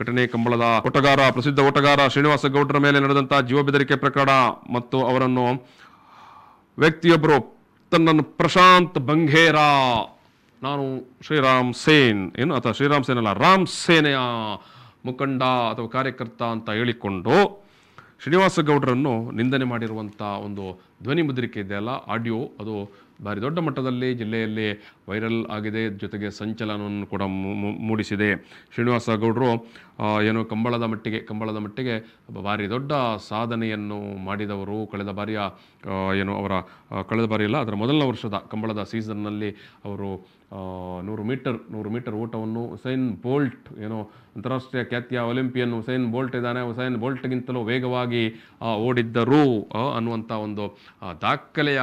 ಘಟನೆ ಕಂಬಳದ ಓಟಗಾರ ಪ್ರಸಿದ್ಧ ಓಟಗಾರ ಶ್ರೀನಿವಾಸ ಗೌಡರ ಮೇಲೆ ನಡೆದಂತಹ ಜೀವ ಬೆದರಿಕೆ ಪ್ರಕರಣ ಮತ್ತು ಅವರನ್ನು ವ್ಯಕ್ತಿಯೊಬ್ಬರು ತನ್ನನ್ನು ಪ್ರಶಾಂತ್ ಬಂಗೇರ ನಾನು ಶ್ರೀರಾಮ್ ಸೇನ್ ಏನು ಅಥವಾ ಶ್ರೀರಾಮ್ ಸೇನ್ ಅಲ್ಲ ರಾಮ್ ಸೇನೆಯ ಮುಖಂಡ ಅಥವಾ ಕಾರ್ಯಕರ್ತ ಅಂತ ಹೇಳಿಕೊಂಡು ಶ್ರೀನಿವಾಸ ಗೌಡರನ್ನು ನಿಂದನೆ ಮಾಡಿರುವಂಥ ಒಂದು ಧ್ವನಿ ಮುದ್ರಿಕೆ ಇದೆಯಲ್ಲ ಆಡಿಯೋ ಅದು ಭಾರಿ ದೊಡ್ಡ ಮಟ್ಟದಲ್ಲಿ ಜಿಲ್ಲೆಯಲ್ಲಿ ವೈರಲ್ ಆಗಿದೆ ಜೊತೆಗೆ ಸಂಚಲನವನ್ನು ಕೂಡ ಮೂಡಿಸಿದೆ ಶ್ರೀನಿವಾಸ ಗೌಡರು ಏನು ಕಂಬಳದ ಮಟ್ಟಿಗೆ ಕಂಬಳದ ಮಟ್ಟಿಗೆ ಭಾರಿ ದೊಡ್ಡ ಸಾಧನೆಯನ್ನು ಮಾಡಿದವರು ಕಳೆದ ಬಾರಿಯ ಏನು ಅವರ ಕಳೆದ ಬಾರಿಯಲ್ಲ ಅದರ ಮೊದಲನೇ ವರ್ಷದ ಕಂಬಳದ ಸೀಸನ್ನಲ್ಲಿ ಅವರು ನೂರು ಮೀಟರ್ ನೂರು ಮೀಟರ್ ಓಟವನ್ನು ಹುಸೈನ್ ಬೋಲ್ಟ್ ಏನು ಅಂತಾರಾಷ್ಟ್ರೀಯ ಖ್ಯಾತಿಯ ಒಲಿಂಪಿಯನ್ ಹುಸೈನ್ ಬೋಲ್ಟ್ ಇದ್ದಾನೆ ಹುಸೈನ್ ಬೋಲ್ಟ್ಗಿಂತಲೂ ವೇಗವಾಗಿ ಓಡಿದ್ದರು ಅನ್ನುವಂಥ ಒಂದು ದಾಖಲೆಯ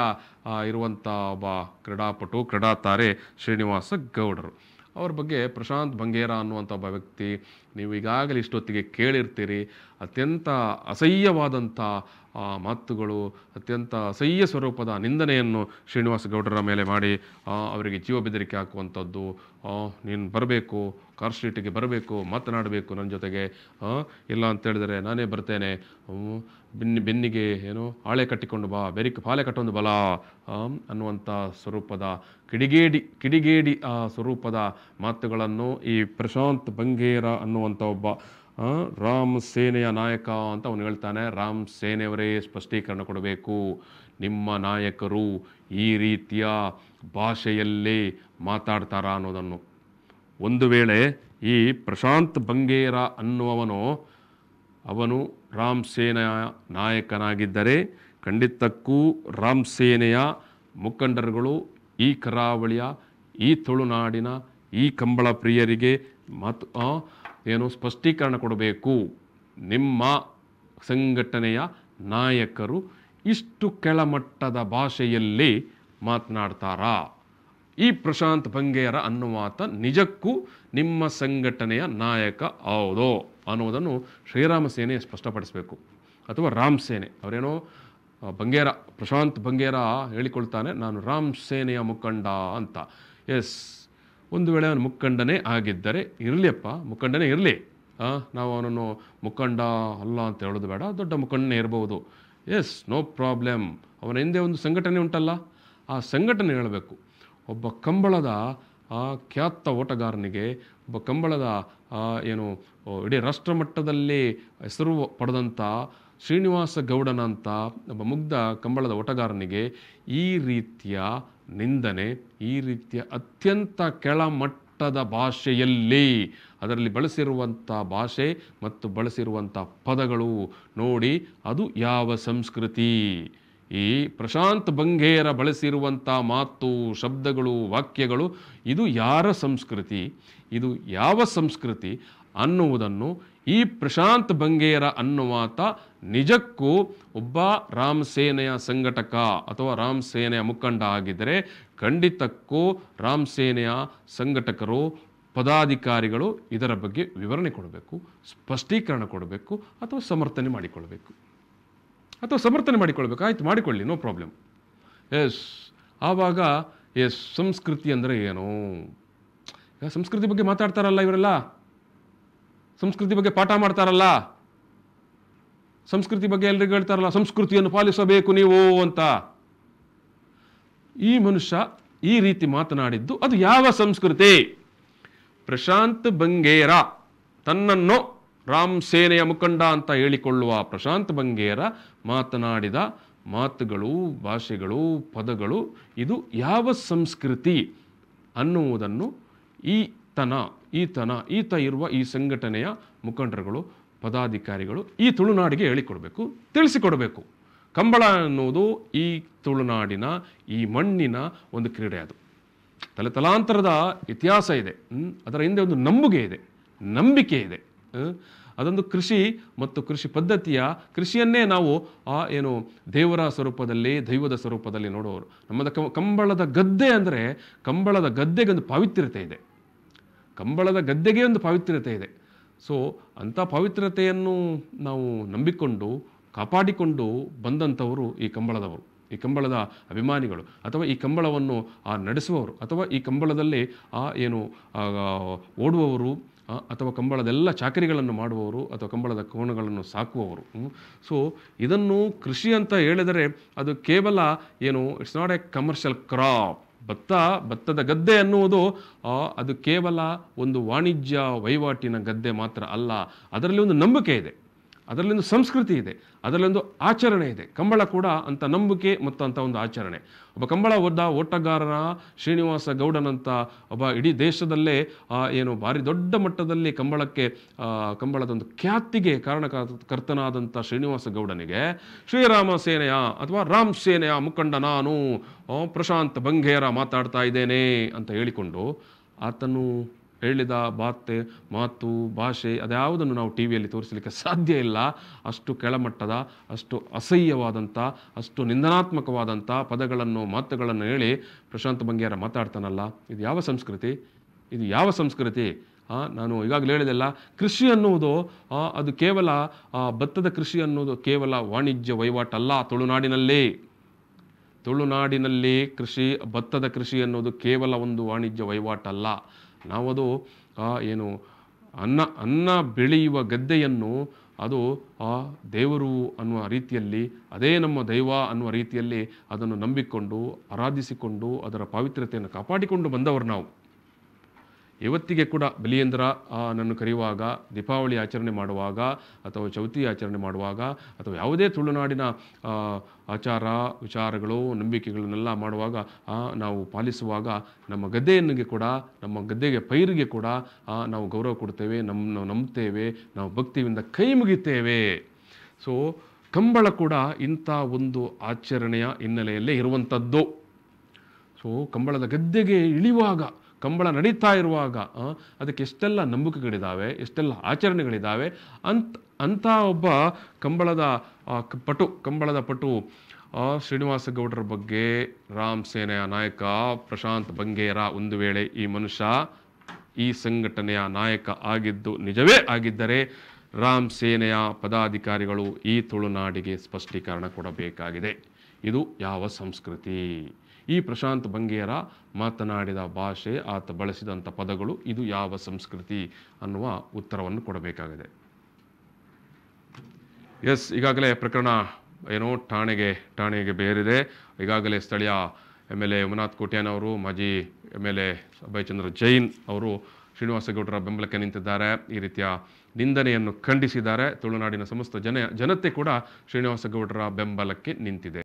ಇರುವಂಥ ಒಬ್ಬ ಕ್ರೀಡಾಪಟು ತಾರೆ ಶ್ರೀನಿವಾಸ ಗೌಡರು ಅವ್ರ ಬಗ್ಗೆ ಪ್ರಶಾಂತ್ ಬಂಗೇರ ಅನ್ನುವಂಥ ಒಬ್ಬ ವ್ಯಕ್ತಿ ನೀವು ಈಗಾಗಲೇ ಇಷ್ಟೊತ್ತಿಗೆ ಕೇಳಿರ್ತೀರಿ ಅತ್ಯಂತ ಅಸಹ್ಯವಾದಂಥ ಆ ಮಾತುಗಳು ಅತ್ಯಂತ ಅಸಹ್ಯ ಸ್ವರೂಪದ ನಿಂದನೆಯನ್ನು ಶ್ರೀನಿವಾಸ ಗೌಡರ ಮೇಲೆ ಮಾಡಿ ಅವರಿಗೆ ಜೀವ ಬೆದರಿಕೆ ಹಾಕುವಂಥದ್ದು ನೀನು ಬರಬೇಕು ಕಾರ್ ಸ್ಟ್ರೀಟಿಗೆ ಬರಬೇಕು ಮಾತನಾಡಬೇಕು ನನ್ನ ಜೊತೆಗೆ ಇಲ್ಲ ಅಂತ ಹೇಳಿದರೆ ನಾನೇ ಬರ್ತೇನೆ ಬೆನ್ನಿ ಬೆನ್ನಿಗೆ ಏನು ಹಾಳೆ ಕಟ್ಟಿಕೊಂಡು ಬಾ ಬೆರಿಕ ಪಾಲೆ ಕಟ್ಟೊಂದು ಬಲ ಅನ್ನುವಂಥ ಸ್ವರೂಪದ ಕಿಡಿಗೇಡಿ ಕಿಡಿಗೇಡಿ ಆ ಸ್ವರೂಪದ ಮಾತುಗಳನ್ನು ಈ ಪ್ರಶಾಂತ್ ಬಂಗೇರ ಅನ್ನುವಂಥ ಒಬ್ಬ ರಾಮ್ ಸೇನೆಯ ನಾಯಕ ಅಂತ ಅವನು ಹೇಳ್ತಾನೆ ರಾಮ್ ಸೇನೆಯವರೇ ಸ್ಪಷ್ಟೀಕರಣ ಕೊಡಬೇಕು ನಿಮ್ಮ ನಾಯಕರು ಈ ರೀತಿಯ ಭಾಷೆಯಲ್ಲೇ ಮಾತಾಡ್ತಾರಾ ಅನ್ನೋದನ್ನು ಒಂದು ವೇಳೆ ಈ ಪ್ರಶಾಂತ್ ಬಂಗೇರ ಅನ್ನುವವನು ಅವನು ರಾಮ್ ಸೇನೆಯ ನಾಯಕನಾಗಿದ್ದರೆ ಖಂಡಿತಕ್ಕೂ ರಾಮ್ ಸೇನೆಯ ಮುಖಂಡರುಗಳು ಈ ಕರಾವಳಿಯ ಈ ತುಳುನಾಡಿನ ಈ ಕಂಬಳ ಪ್ರಿಯರಿಗೆ ಮತ್ತು ಏನು ಸ್ಪಷ್ಟೀಕರಣ ಕೊಡಬೇಕು ನಿಮ್ಮ ಸಂಘಟನೆಯ ನಾಯಕರು ಇಷ್ಟು ಕೆಳಮಟ್ಟದ ಭಾಷೆಯಲ್ಲಿ ಮಾತನಾಡ್ತಾರಾ ಈ ಪ್ರಶಾಂತ್ ಬಂಗೇರ ಅನ್ನುವಾತ ನಿಜಕ್ಕೂ ನಿಮ್ಮ ಸಂಘಟನೆಯ ನಾಯಕ ಹೌದೋ ಅನ್ನೋದನ್ನು ಶ್ರೀರಾಮ ಸೇನೆ ಸ್ಪಷ್ಟಪಡಿಸಬೇಕು ಅಥವಾ ರಾಮ್ ಸೇನೆ ಅವರೇನೋ ಬಂಗೇರ ಪ್ರಶಾಂತ್ ಬಂಗೇರ ಹೇಳಿಕೊಳ್ತಾನೆ ನಾನು ರಾಮ್ ಸೇನೆಯ ಮುಖಂಡ ಅಂತ ಎಸ್ ಒಂದು ವೇಳೆ ಅವನು ಮುಖಂಡನೇ ಆಗಿದ್ದರೆ ಇರಲಿಯಪ್ಪ ಮುಖಂಡನೇ ಇರಲಿ ನಾವು ಅವನನ್ನು ಮುಖಂಡ ಅಲ್ಲ ಅಂತ ಹೇಳೋದು ಬೇಡ ದೊಡ್ಡ ಮುಖಂಡನೇ ಇರಬಹುದು ಎಸ್ ನೋ ಪ್ರಾಬ್ಲಮ್ ಅವನ ಹಿಂದೆ ಒಂದು ಸಂಘಟನೆ ಉಂಟಲ್ಲ ಆ ಸಂಘಟನೆ ಹೇಳಬೇಕು ಒಬ್ಬ ಕಂಬಳದ ಆ ಖ್ಯಾತ ಓಟಗಾರನಿಗೆ ಒಬ್ಬ ಕಂಬಳದ ಏನು ಇಡೀ ರಾಷ್ಟ್ರ ಮಟ್ಟದಲ್ಲಿ ಹೆಸರು ಪಡೆದಂಥ ಶ್ರೀನಿವಾಸ ಅಂತ ಒಬ್ಬ ಮುಗ್ಧ ಕಂಬಳದ ಓಟಗಾರನಿಗೆ ಈ ರೀತಿಯ ನಿಂದನೆ ಈ ರೀತಿಯ ಅತ್ಯಂತ ಕೆಳಮಟ್ಟದ ಭಾಷೆಯಲ್ಲಿ ಅದರಲ್ಲಿ ಬಳಸಿರುವಂಥ ಭಾಷೆ ಮತ್ತು ಬಳಸಿರುವಂಥ ಪದಗಳು ನೋಡಿ ಅದು ಯಾವ ಸಂಸ್ಕೃತಿ ಈ ಪ್ರಶಾಂತ್ ಬಂಗೇರ ಬಳಸಿರುವಂಥ ಮಾತು ಶಬ್ದಗಳು ವಾಕ್ಯಗಳು ಇದು ಯಾರ ಸಂಸ್ಕೃತಿ ಇದು ಯಾವ ಸಂಸ್ಕೃತಿ ಅನ್ನುವುದನ್ನು ಈ ಪ್ರಶಾಂತ್ ಬಂಗೇರ ಅನ್ನುವಾತ ನಿಜಕ್ಕೂ ಒಬ್ಬ ರಾಮ್ ಸೇನೆಯ ಸಂಘಟಕ ಅಥವಾ ರಾಮ್ ಸೇನೆಯ ಮುಖಂಡ ಆಗಿದ್ದರೆ ಖಂಡಿತಕ್ಕೂ ರಾಮ್ ಸೇನೆಯ ಸಂಘಟಕರು ಪದಾಧಿಕಾರಿಗಳು ಇದರ ಬಗ್ಗೆ ವಿವರಣೆ ಕೊಡಬೇಕು ಸ್ಪಷ್ಟೀಕರಣ ಕೊಡಬೇಕು ಅಥವಾ ಸಮರ್ಥನೆ ಮಾಡಿಕೊಳ್ಬೇಕು ಅಥವಾ ಸಮರ್ಥನೆ ಮಾಡಿಕೊಳ್ಬೇಕು ಆಯಿತು ಮಾಡಿಕೊಳ್ಳಿ ನೋ ಪ್ರಾಬ್ಲಮ್ ಎಸ್ ಆವಾಗ ಎಸ್ ಸಂಸ್ಕೃತಿ ಅಂದರೆ ಏನು ಸಂಸ್ಕೃತಿ ಬಗ್ಗೆ ಮಾತಾಡ್ತಾರಲ್ಲ ಇವರೆಲ್ಲ ಸಂಸ್ಕೃತಿ ಬಗ್ಗೆ ಪಾಠ ಮಾಡ್ತಾರಲ್ಲ ಸಂಸ್ಕೃತಿ ಬಗ್ಗೆ ಎಲ್ರಿಗೂ ಹೇಳ್ತಾರಲ್ಲ ಸಂಸ್ಕೃತಿಯನ್ನು ಪಾಲಿಸಬೇಕು ನೀವು ಅಂತ ಈ ಮನುಷ್ಯ ಈ ರೀತಿ ಮಾತನಾಡಿದ್ದು ಅದು ಯಾವ ಸಂಸ್ಕೃತಿ ಪ್ರಶಾಂತ್ ಬಂಗೇರ ತನ್ನನ್ನು ರಾಮ್ ಸೇನೆಯ ಮುಖಂಡ ಅಂತ ಹೇಳಿಕೊಳ್ಳುವ ಪ್ರಶಾಂತ್ ಬಂಗೇರ ಮಾತನಾಡಿದ ಮಾತುಗಳು ಭಾಷೆಗಳು ಪದಗಳು ಇದು ಯಾವ ಸಂಸ್ಕೃತಿ ಅನ್ನುವುದನ್ನು ಈ ತನ ಈತನ ಈತ ಇರುವ ಈ ಸಂಘಟನೆಯ ಮುಖಂಡರುಗಳು ಪದಾಧಿಕಾರಿಗಳು ಈ ತುಳುನಾಡಿಗೆ ಹೇಳಿಕೊಡಬೇಕು ತಿಳಿಸಿಕೊಡಬೇಕು ಕಂಬಳ ಅನ್ನೋದು ಈ ತುಳುನಾಡಿನ ಈ ಮಣ್ಣಿನ ಒಂದು ಕ್ರೀಡೆ ಅದು ತಲೆ ತಲಾಂತರದ ಇತಿಹಾಸ ಇದೆ ಅದರ ಹಿಂದೆ ಒಂದು ನಂಬುಗೆ ಇದೆ ನಂಬಿಕೆ ಇದೆ ಅದೊಂದು ಕೃಷಿ ಮತ್ತು ಕೃಷಿ ಪದ್ಧತಿಯ ಕೃಷಿಯನ್ನೇ ನಾವು ಆ ಏನು ದೇವರ ಸ್ವರೂಪದಲ್ಲಿ ದೈವದ ಸ್ವರೂಪದಲ್ಲಿ ನೋಡೋರು ನಮ್ಮದ ಕಂಬಳದ ಗದ್ದೆ ಅಂದರೆ ಕಂಬಳದ ಗದ್ದೆಗೆ ಒಂದು ಪಾವಿತ್ರ್ಯತೆ ಇದೆ ಕಂಬಳದ ಗದ್ದೆಗೆ ಒಂದು ಪವಿತ್ರತೆ ಇದೆ ಸೊ ಅಂಥ ಪವಿತ್ರತೆಯನ್ನು ನಾವು ನಂಬಿಕೊಂಡು ಕಾಪಾಡಿಕೊಂಡು ಬಂದಂಥವರು ಈ ಕಂಬಳದವರು ಈ ಕಂಬಳದ ಅಭಿಮಾನಿಗಳು ಅಥವಾ ಈ ಕಂಬಳವನ್ನು ಆ ನಡೆಸುವವರು ಅಥವಾ ಈ ಕಂಬಳದಲ್ಲಿ ಆ ಏನು ಓಡುವವರು ಅಥವಾ ಕಂಬಳದೆಲ್ಲ ಚಾಕರಿಗಳನ್ನು ಮಾಡುವವರು ಅಥವಾ ಕಂಬಳದ ಕೋಣಗಳನ್ನು ಸಾಕುವವರು ಸೊ ಇದನ್ನು ಕೃಷಿ ಅಂತ ಹೇಳಿದರೆ ಅದು ಕೇವಲ ಏನು it's not a commercial crop ಭತ್ತ ಭತ್ತದ ಗದ್ದೆ ಅನ್ನುವುದು ಅದು ಕೇವಲ ಒಂದು ವಾಣಿಜ್ಯ ವಹಿವಾಟಿನ ಗದ್ದೆ ಮಾತ್ರ ಅಲ್ಲ ಅದರಲ್ಲಿ ಒಂದು ನಂಬಿಕೆ ಇದೆ ಅದರಲ್ಲೊಂದು ಸಂಸ್ಕೃತಿ ಇದೆ ಅದರಲ್ಲೊಂದು ಆಚರಣೆ ಇದೆ ಕಂಬಳ ಕೂಡ ಅಂಥ ನಂಬಿಕೆ ಮತ್ತು ಅಂಥ ಒಂದು ಆಚರಣೆ ಒಬ್ಬ ಕಂಬಳ ಒದ್ದ ಓಟಗಾರರ ಶ್ರೀನಿವಾಸ ಗೌಡನಂಥ ಒಬ್ಬ ಇಡೀ ದೇಶದಲ್ಲೇ ಏನು ಭಾರಿ ದೊಡ್ಡ ಮಟ್ಟದಲ್ಲಿ ಕಂಬಳಕ್ಕೆ ಕಂಬಳದ ಒಂದು ಖ್ಯಾತಿಗೆ ಕಾರಣಕರ್ತನಾದಂಥ ಶ್ರೀನಿವಾಸ ಗೌಡನಿಗೆ ಶ್ರೀರಾಮ ಸೇನೆಯ ಅಥವಾ ರಾಮ್ ಸೇನೆಯ ಮುಖಂಡ ನಾನು ಪ್ರಶಾಂತ್ ಬಂಗೇರ ಮಾತಾಡ್ತಾ ಇದ್ದೇನೆ ಅಂತ ಹೇಳಿಕೊಂಡು ಆತನು ಹೇಳಿದ ಬಾತೆ ಮಾತು ಭಾಷೆ ಅದ್ಯಾವುದನ್ನು ನಾವು ಟಿ ವಿಯಲ್ಲಿ ತೋರಿಸಲಿಕ್ಕೆ ಸಾಧ್ಯ ಇಲ್ಲ ಅಷ್ಟು ಕೆಳಮಟ್ಟದ ಅಷ್ಟು ಅಸಹ್ಯವಾದಂಥ ಅಷ್ಟು ನಿಂದನಾತ್ಮಕವಾದಂಥ ಪದಗಳನ್ನು ಮಾತುಗಳನ್ನು ಹೇಳಿ ಪ್ರಶಾಂತ್ ಬಂಗಿಯಾರ ಮಾತಾಡ್ತಾನಲ್ಲ ಇದು ಯಾವ ಸಂಸ್ಕೃತಿ ಇದು ಯಾವ ಸಂಸ್ಕೃತಿ ನಾನು ಈಗಾಗಲೇ ಹೇಳಿದೆಲ್ಲ ಕೃಷಿ ಅನ್ನುವುದು ಅದು ಕೇವಲ ಭತ್ತದ ಕೃಷಿ ಅನ್ನೋದು ಕೇವಲ ವಾಣಿಜ್ಯ ವಹಿವಾಟಲ್ಲ ತುಳುನಾಡಿನಲ್ಲಿ ತುಳುನಾಡಿನಲ್ಲಿ ಕೃಷಿ ಭತ್ತದ ಕೃಷಿ ಅನ್ನೋದು ಕೇವಲ ಒಂದು ವಾಣಿಜ್ಯ ವಹಿವಾಟಲ್ಲ ನಾವದು ಆ ಏನು ಅನ್ನ ಅನ್ನ ಬೆಳೆಯುವ ಗದ್ದೆಯನ್ನು ಅದು ಆ ದೇವರು ಅನ್ನುವ ರೀತಿಯಲ್ಲಿ ಅದೇ ನಮ್ಮ ದೈವ ಅನ್ನುವ ರೀತಿಯಲ್ಲಿ ಅದನ್ನು ನಂಬಿಕೊಂಡು ಆರಾಧಿಸಿಕೊಂಡು ಅದರ ಪಾವಿತ್ರ್ಯತೆಯನ್ನು ಕಾಪಾಡಿಕೊಂಡು ಬಂದವರು ನಾವು ಇವತ್ತಿಗೆ ಕೂಡ ಬಲಿಯಂದ್ರ ನನ್ನು ಕರೆಯುವಾಗ ದೀಪಾವಳಿ ಆಚರಣೆ ಮಾಡುವಾಗ ಅಥವಾ ಚೌತಿ ಆಚರಣೆ ಮಾಡುವಾಗ ಅಥವಾ ಯಾವುದೇ ತುಳುನಾಡಿನ ಆಚಾರ ವಿಚಾರಗಳು ನಂಬಿಕೆಗಳನ್ನೆಲ್ಲ ಮಾಡುವಾಗ ನಾವು ಪಾಲಿಸುವಾಗ ನಮ್ಮ ಗದ್ದೆಯನ್ನಿಗೆ ಕೂಡ ನಮ್ಮ ಗದ್ದೆಗೆ ಪೈರಿಗೆ ಕೂಡ ನಾವು ಗೌರವ ಕೊಡ್ತೇವೆ ನಮ್ಮ ನಾವು ನಂಬ್ತೇವೆ ನಾವು ಭಕ್ತಿಯಿಂದ ಕೈ ಮುಗಿತೇವೆ ಸೊ ಕಂಬಳ ಕೂಡ ಇಂಥ ಒಂದು ಆಚರಣೆಯ ಹಿನ್ನೆಲೆಯಲ್ಲೇ ಇರುವಂಥದ್ದು ಸೊ ಕಂಬಳದ ಗದ್ದೆಗೆ ಇಳಿಯುವಾಗ ಕಂಬಳ ನಡೀತಾ ಇರುವಾಗ ಅದಕ್ಕೆ ಎಷ್ಟೆಲ್ಲ ನಂಬಿಕೆಗಳಿದ್ದಾವೆ ಎಷ್ಟೆಲ್ಲ ಆಚರಣೆಗಳಿದ್ದಾವೆ ಅಂತ ಅಂಥ ಒಬ್ಬ ಕಂಬಳದ ಪಟು ಕಂಬಳದ ಪಟು ಶ್ರೀನಿವಾಸ ಗೌಡರ ಬಗ್ಗೆ ರಾಮ್ ಸೇನೆಯ ನಾಯಕ ಪ್ರಶಾಂತ್ ಬಂಗೇರ ಒಂದು ವೇಳೆ ಈ ಮನುಷ್ಯ ಈ ಸಂಘಟನೆಯ ನಾಯಕ ಆಗಿದ್ದು ನಿಜವೇ ಆಗಿದ್ದರೆ ರಾಮ್ ಸೇನೆಯ ಪದಾಧಿಕಾರಿಗಳು ಈ ತುಳುನಾಡಿಗೆ ಸ್ಪಷ್ಟೀಕರಣ ಕೊಡಬೇಕಾಗಿದೆ ಇದು ಯಾವ ಸಂಸ್ಕೃತಿ ಈ ಪ್ರಶಾಂತ್ ಬಂಗೇರ ಮಾತನಾಡಿದ ಭಾಷೆ ಆತ ಬಳಸಿದಂಥ ಪದಗಳು ಇದು ಯಾವ ಸಂಸ್ಕೃತಿ ಅನ್ನುವ ಉತ್ತರವನ್ನು ಕೊಡಬೇಕಾಗಿದೆ ಎಸ್ ಈಗಾಗಲೇ ಪ್ರಕರಣ ಏನೋ ಠಾಣೆಗೆ ಠಾಣೆಗೆ ಬೇರಿದೆ ಈಗಾಗಲೇ ಸ್ಥಳೀಯ M L A Yamunath Kotian ಅವರು ಮಾಜಿ M L A Abhayachandra Jain ಅವರು ಶ್ರೀನಿವಾಸಗೌಡರ ಬೆಂಬಲಕ್ಕೆ ನಿಂತಿದ್ದಾರೆ ಈ ರೀತಿಯ ನಿಂದನೆಯನ್ನು ಖಂಡಿಸಿದ್ದಾರೆ ತುಳುನಾಡಿನ ಸಮಸ್ತ ಜನ ಜನತೆ ಕೂಡ ಶ್ರೀನಿವಾಸಗೌಡರ ಬೆಂಬಲಕ್ಕೆ ನಿಂತಿದೆ